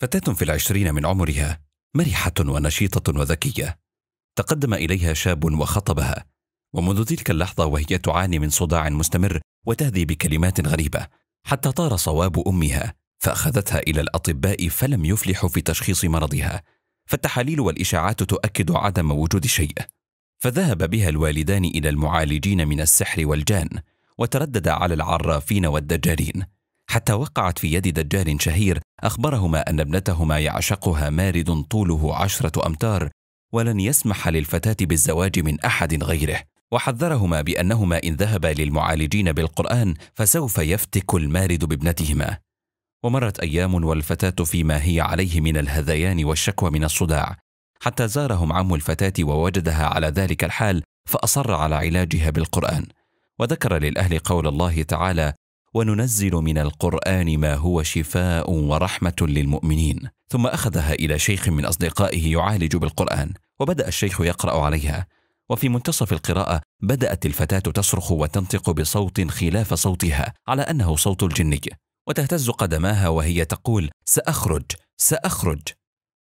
فتاة في العشرين من عمرها مرحة ونشيطة وذكية تقدم إليها شاب وخطبها ومنذ تلك اللحظة وهي تعاني من صداع مستمر وتهذي بكلمات غريبة حتى طار صواب أمها فأخذتها إلى الأطباء فلم يفلحوا في تشخيص مرضها فالتحاليل والإشاعات تؤكد عدم وجود شيء فذهب بها الوالدان إلى المعالجين من السحر والجان وتردد على العرافين والدجالين حتى وقعت في يد دجال شهير أخبرهما أن ابنتهما يعشقها مارد طوله عشرة أمتار ولن يسمح للفتاة بالزواج من أحد غيره وحذرهما بأنهما إن ذهبا للمعالجين بالقرآن فسوف يفتك المارد بابنتهما ومرت أيام والفتاة فيما هي عليه من الهذيان والشكوى من الصداع حتى زارهم عم الفتاة ووجدها على ذلك الحال فأصر على علاجها بالقرآن وذكر للأهل قول الله تعالى وننزل من القران ما هو شفاء ورحمه للمؤمنين ثم اخذها الى شيخ من اصدقائه يعالج بالقران وبدا الشيخ يقرا عليها وفي منتصف القراءه بدات الفتاه تصرخ وتنطق بصوت خلاف صوتها على انه صوت الجني وتهتز قدماها وهي تقول ساخرج ساخرج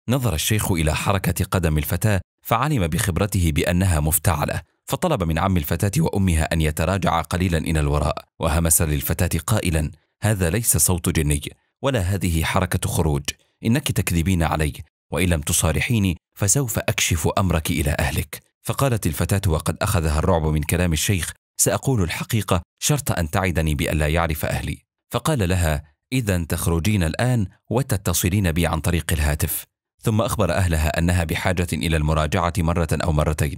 نظر الشيخ الى حركه قدم الفتاه فعلم بخبرته بانها مفتعله فطلب من عم الفتاة وأمها أن يتراجعا قليلا إلى الوراء وهمس للفتاة قائلا هذا ليس صوت جني ولا هذه حركة خروج إنك تكذبين علي وإن لم تصارحيني فسوف أكشف أمرك إلى أهلك فقالت الفتاة وقد أخذها الرعب من كلام الشيخ سأقول الحقيقة شرط أن تعدني بألا يعرف أهلي فقال لها إذا تخرجين الآن وتتصلين بي عن طريق الهاتف ثم أخبر أهلها أنها بحاجة إلى المراجعة مرة أو مرتين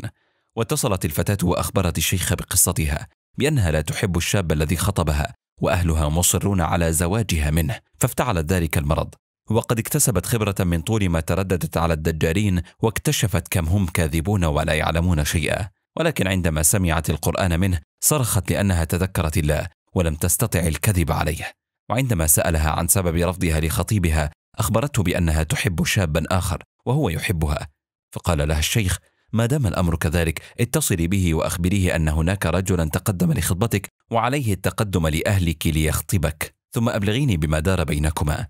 واتصلت الفتاة وأخبرت الشيخ بقصتها بأنها لا تحب الشاب الذي خطبها وأهلها مصرون على زواجها منه فافتعلت ذلك المرض وقد اكتسبت خبرة من طول ما ترددت على الدجارين واكتشفت كم هم كاذبون ولا يعلمون شيئا ولكن عندما سمعت القرآن منه صرخت لأنها تذكرت الله ولم تستطع الكذب عليه وعندما سألها عن سبب رفضها لخطيبها أخبرته بأنها تحب شابا آخر وهو يحبها فقال لها الشيخ ما دام الأمر كذلك اتصلي به وأخبريه أن هناك رجلا تقدم لخطبتك وعليه التقدم لأهلك ليخطبك ثم أبلغيني بما دار بينكما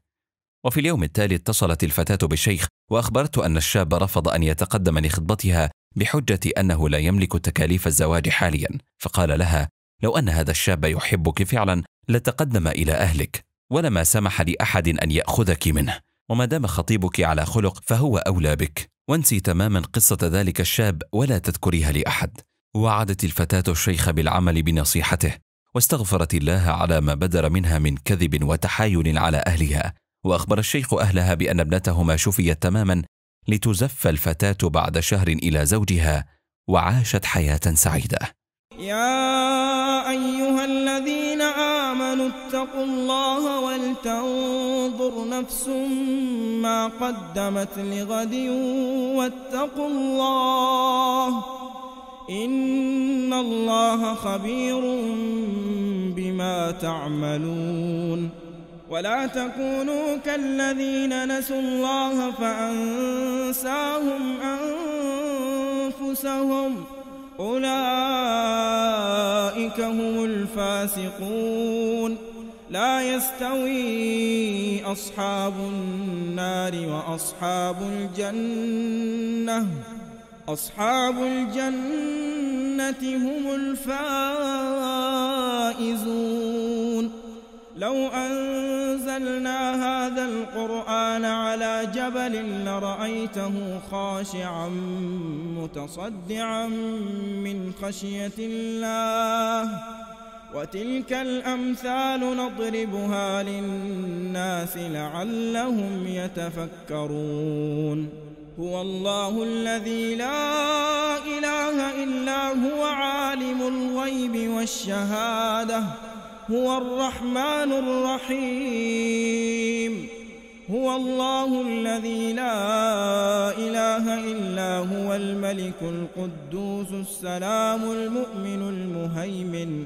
وفي اليوم التالي اتصلت الفتاة بالشيخ وأخبرته أن الشاب رفض أن يتقدم لخطبتها بحجة أنه لا يملك تكاليف الزواج حاليا فقال لها لو أن هذا الشاب يحبك فعلا لتقدم إلى أهلك ولما سمح لأحد أن يأخذك منه وما دام خطيبك على خلق فهو أولى بك وانسي تماما قصة ذلك الشاب ولا تذكريها لأحد وعدت الفتاة الشيخ بالعمل بنصيحته واستغفرت الله على ما بدر منها من كذب وتحايل على أهلها وأخبر الشيخ أهلها بأن ابنتهما شفيت تماما لتزف الفتاة بعد شهر إلى زوجها وعاشت حياة سعيدة يا أيها الذين آمنوا اتقوا الله ولتنظروا نفس ما قدمت لغد واتقوا الله إن الله خبير بما تعملون ولا تكونوا كالذين نسوا الله فأنساهم أنفسهم أولئك هم الفاسقون لا يستوي أصحاب النار وأصحاب الجنة أصحاب الجنة هم الفائزون لو أنزلنا هذا القرآن على جبل لرأيته خاشعا متصدعا من خشية الله وتلك الأمثال نضربها للناس لعلهم يتفكرون هو الله الذي لا إله إلا هو عالم الغيب والشهادة هو الرحمن الرحيم هو الله الذي لا إله إلا هو الملك القدوس السلام المؤمن المهيمن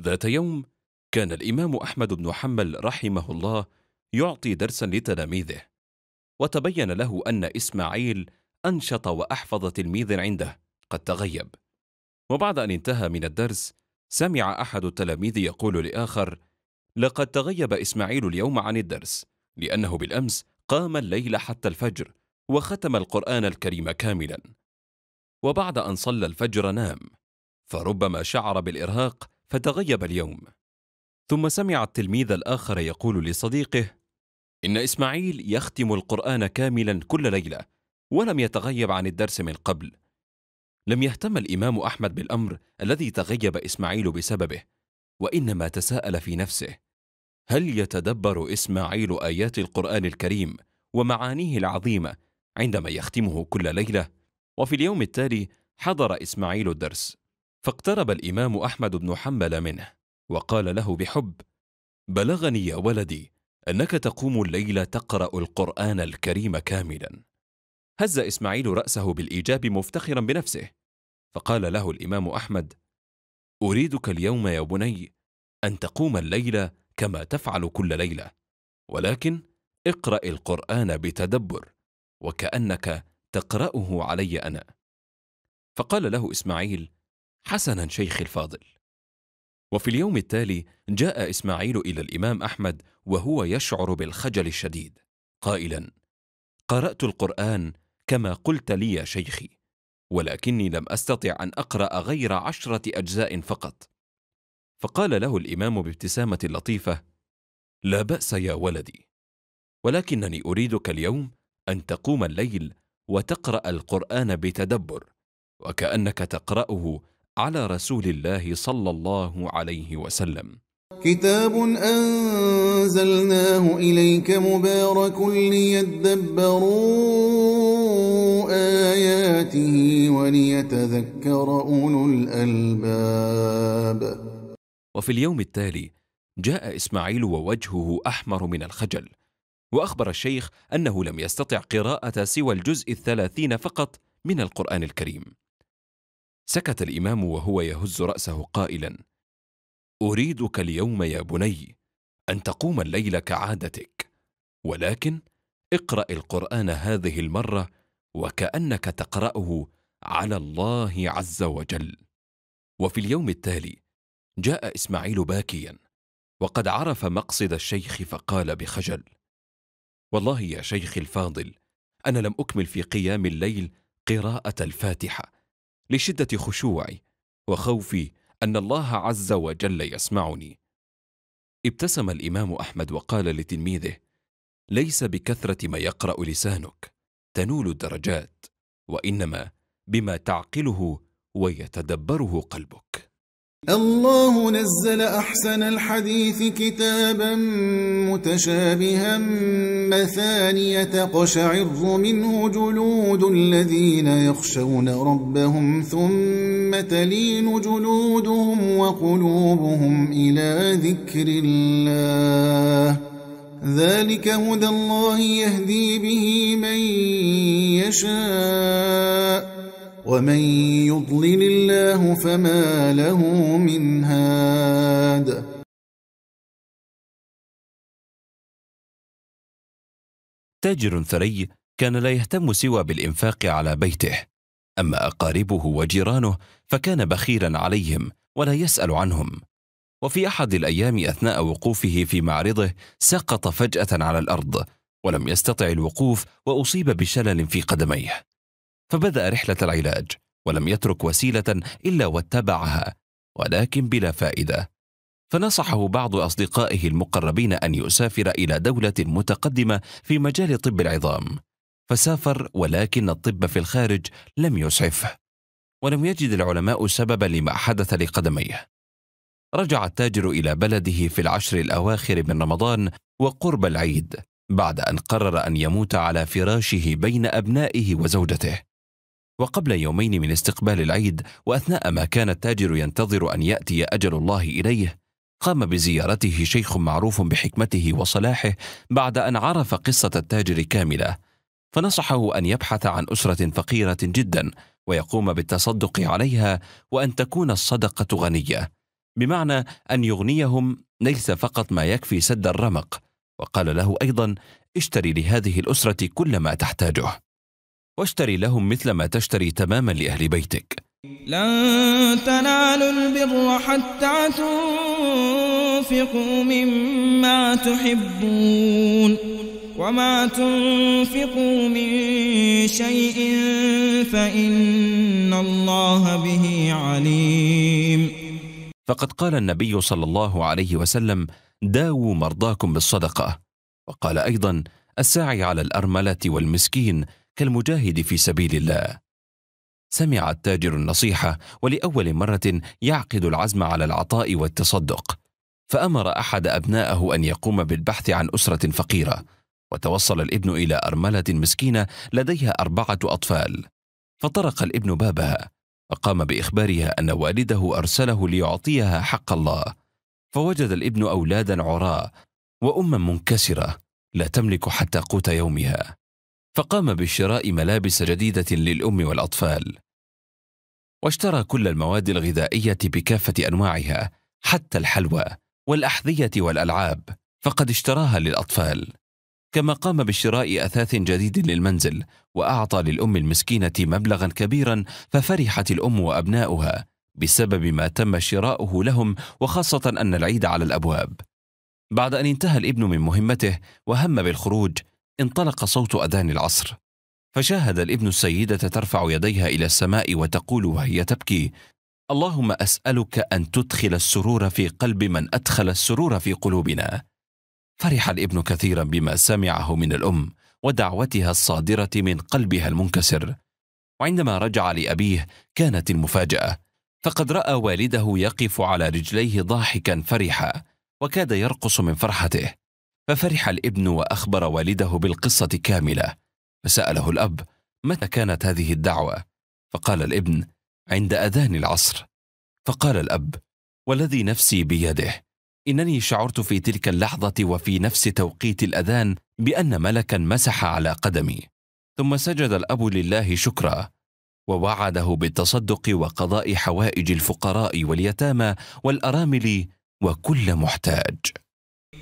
ذات يوم كان الإمام أحمد بن حنبل رحمه الله يعطي درسا لتلاميذه وتبين له أن إسماعيل أنشط وأحفظ تلميذ عنده قد تغيب وبعد أن انتهى من الدرس سمع أحد التلاميذ يقول لآخر لقد تغيب إسماعيل اليوم عن الدرس لأنه بالأمس قام الليل حتى الفجر وختم القرآن الكريم كاملا وبعد أن صلى الفجر نام فربما شعر بالإرهاق فتغيب اليوم ثم سمع التلميذ الآخر يقول لصديقه إن إسماعيل يختم القرآن كاملا كل ليلة ولم يتغيب عن الدرس من قبل لم يهتم الإمام أحمد بالأمر الذي تغيب إسماعيل بسببه وإنما تساءل في نفسه هل يتدبر إسماعيل آيات القرآن الكريم ومعانيه العظيمة عندما يختمه كل ليلة؟ وفي اليوم التالي حضر إسماعيل الدرس فاقترب الامام احمد بن حنبل منه وقال له بحب بلغني يا ولدي انك تقوم الليل تقرا القران الكريم كاملا هز اسماعيل راسه بالايجاب مفتخرا بنفسه فقال له الامام احمد اريدك اليوم يا بني ان تقوم الليل كما تفعل كل ليله ولكن اقرا القران بتدبر وكانك تقراه علي انا فقال له اسماعيل حسنا شيخي الفاضل وفي اليوم التالي جاء اسماعيل الى الامام احمد وهو يشعر بالخجل الشديد قائلا قرات القران كما قلت لي يا شيخي ولكني لم استطع ان اقرا غير عشره اجزاء فقط فقال له الامام بابتسامه لطيفه لا باس يا ولدي ولكنني اريدك اليوم ان تقوم الليل وتقرا القران بتدبر وكانك تقراه على رسول الله صلى الله عليه وسلم كتاب أنزلناه إليك مبارك ليدبروا آياته وليتذكر أولو الألباب وفي اليوم التالي جاء إسماعيل ووجهه أحمر من الخجل وأخبر الشيخ أنه لم يستطع قراءة سوى الجزء الثلاثين فقط من القرآن الكريم سكت الامام وهو يهز راسه قائلا اريدك اليوم يا بني ان تقوم الليل كعادتك ولكن اقرا القران هذه المره وكانك تقراه على الله عز وجل وفي اليوم التالي جاء اسماعيل باكيا وقد عرف مقصد الشيخ فقال بخجل والله يا شيخي الفاضل انا لم اكمل في قيام الليل قراءه الفاتحه لشدة خشوعي وخوفي أن الله عز وجل يسمعني. ابتسم الإمام أحمد وقال لتلميذه: ليس بكثرة ما يقرأ لسانك تنول الدرجات، وإنما بما تعقله ويتدبره قلبك. الله نزل أحسن الحديث كتابا متشابها مثانية تقشعر منه جلود الذين يخشون ربهم ثم تلين جلودهم وقلوبهم إلى ذكر الله ذلك هدى الله يهدي به من يشاء ومن يضلل الله فما له من هاد تاجر ثري كان لا يهتم سوى بالإنفاق على بيته أما أقاربه وجيرانه فكان بخيلا عليهم ولا يسأل عنهم وفي أحد الأيام أثناء وقوفه في معرضه سقط فجأة على الأرض ولم يستطع الوقوف وأصيب بشلل في قدميه فبدأ رحلة العلاج ولم يترك وسيلة إلا واتبعها ولكن بلا فائدة فنصحه بعض أصدقائه المقربين أن يسافر إلى دولة متقدمة في مجال طب العظام فسافر ولكن الطب في الخارج لم يسعفه ولم يجد العلماء سببا لما حدث لقدميه رجع التاجر إلى بلده في العشر الأواخر من رمضان وقرب العيد بعد أن قرر أن يموت على فراشه بين أبنائه وزوجته وقبل يومين من استقبال العيد واثناء ما كان التاجر ينتظر ان ياتي اجل الله اليه قام بزيارته شيخ معروف بحكمته وصلاحه بعد ان عرف قصه التاجر كامله فنصحه ان يبحث عن اسره فقيره جدا ويقوم بالتصدق عليها وان تكون الصدقه غنيه بمعنى ان يغنيهم ليس فقط ما يكفي سد الرمق وقال له ايضا اشتري لهذه الاسره كل ما تحتاجه واشتري لهم مثل ما تشتري تماما لأهل بيتك لن تنالوا البر حتى تنفقوا مما تحبون وما تنفقوا من شيء فإن الله به عليم فقد قال النبي صلى الله عليه وسلم داووا مرضاكم بالصدقة وقال أيضا الساعي على الأرملة والمسكين كالمجاهد في سبيل الله سمع التاجر النصيحه ولاول مره يعقد العزم على العطاء والتصدق فامر احد ابنائه ان يقوم بالبحث عن اسره فقيره وتوصل الابن الى ارمله مسكينه لديها اربعه اطفال فطرق الابن بابها وقام باخبارها ان والده ارسله ليعطيها حق الله فوجد الابن اولادا عراء وأما منكسره لا تملك حتى قوت يومها فقام بشراء ملابس جديدة للأم والأطفال واشترى كل المواد الغذائية بكافة أنواعها حتى الحلوى والأحذية والألعاب فقد اشتراها للأطفال كما قام بشراء أثاث جديد للمنزل وأعطى للأم المسكينة مبلغا كبيرا ففرحت الأم وأبناؤها بسبب ما تم شراؤه لهم وخاصة أن العيد على الأبواب بعد أن انتهى الابن من مهمته وهم بالخروج انطلق صوت أذان العصر فشاهد الابن السيدة ترفع يديها إلى السماء وتقول وهي تبكي اللهم أسألك أن تدخل السرور في قلب من أدخل السرور في قلوبنا فرح الابن كثيرا بما سمعه من الأم ودعوتها الصادرة من قلبها المنكسر وعندما رجع لأبيه كانت المفاجأة فقد رأى والده يقف على رجليه ضاحكا فرحا وكاد يرقص من فرحته ففرح الابن واخبر والده بالقصه كامله فساله الاب متى كانت هذه الدعوه فقال الابن عند اذان العصر فقال الاب والذي نفسي بيده انني شعرت في تلك اللحظه وفي نفس توقيت الاذان بان ملكا مسح على قدمي ثم سجد الاب لله شكرا ووعده بالتصدق وقضاء حوائج الفقراء واليتامى والارامل وكل محتاج